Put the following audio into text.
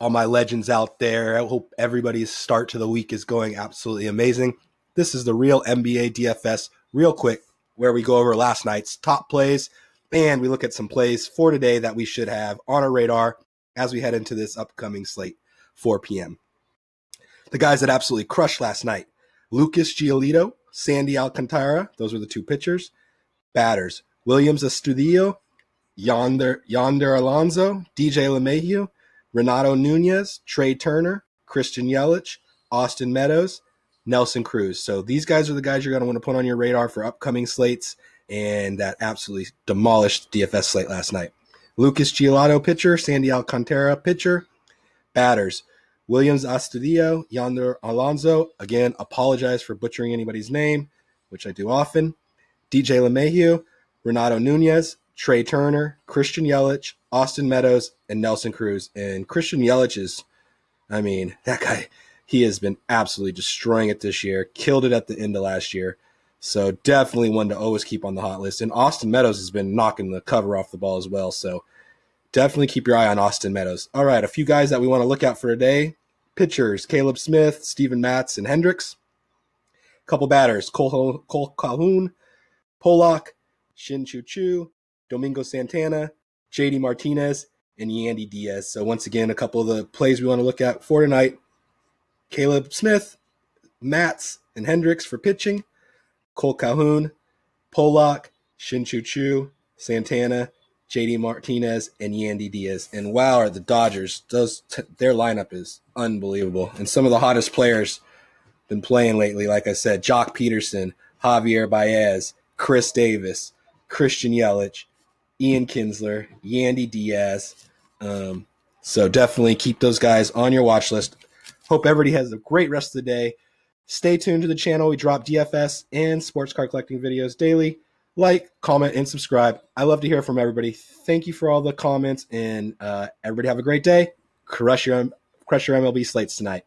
all my legends out there. I hope everybody's start to the week is going absolutely amazing. This is the real NBA DFS, real quick, where we go over last night's top plays and we look at some plays for today that we should have on our radar as we head into this upcoming slate, 4 p.m. The guys that absolutely crushed last night Lucas Giolito, Sandy Alcantara, those were the two pitchers. Batters Williams Estudillo, Yonder, Yonder Alonso, DJ LeMahieu, Renato Nunez, Trey Turner, Christian Yelich, Austin Meadows, Nelson Cruz. So these guys are the guys you're going to want to put on your radar for upcoming slates, and that absolutely demolished DFS slate last night. Lucas Giolotto, pitcher, Sandy Alcantara, pitcher, batters. Williams Astudillo, Yonder Alonso. Again, apologize for butchering anybody's name, which I do often. DJ LeMahieu, Renato Nunez, Trey Turner, Christian Yelich, Austin Meadows and Nelson Cruz. And Christian Yelich is, I mean, that guy, he has been absolutely destroying it this year, killed it at the end of last year. So definitely one to always keep on the hot list. And Austin Meadows has been knocking the cover off the ball as well. So definitely keep your eye on Austin Meadows. All right, a few guys that we want to look out for today. Pitchers, Caleb Smith, Stephen Matz, and Hendricks. Couple batters, Cole, Cole Calhoun, Pollock, Shin Chu Chu, Domingo Santana, JD Martinez, and Yandy Diaz. So once again, a couple of the plays we want to look at for tonight. Caleb Smith, Mats, and Hendricks for pitching. Cole Calhoun, Pollock, shin Chu, Santana, JD Martinez, and Yandy Diaz. And wow, are the Dodgers those t- their lineup is unbelievable. And some of the hottest players been playing lately. Like I said, Jock Peterson, Javier Baez, Chris Davis, Christian Yelich, Ian Kinsler, Yandy Diaz. Um, so definitely keep those guys on your watch list. Hope everybody has a great rest of the day. Stay tuned to the channel. We drop DFS and sports card collecting videos daily. Like, comment, and subscribe. I love to hear from everybody. Thank you for all the comments, and uh, everybody have a great day. Crush your crush your MLB slates tonight.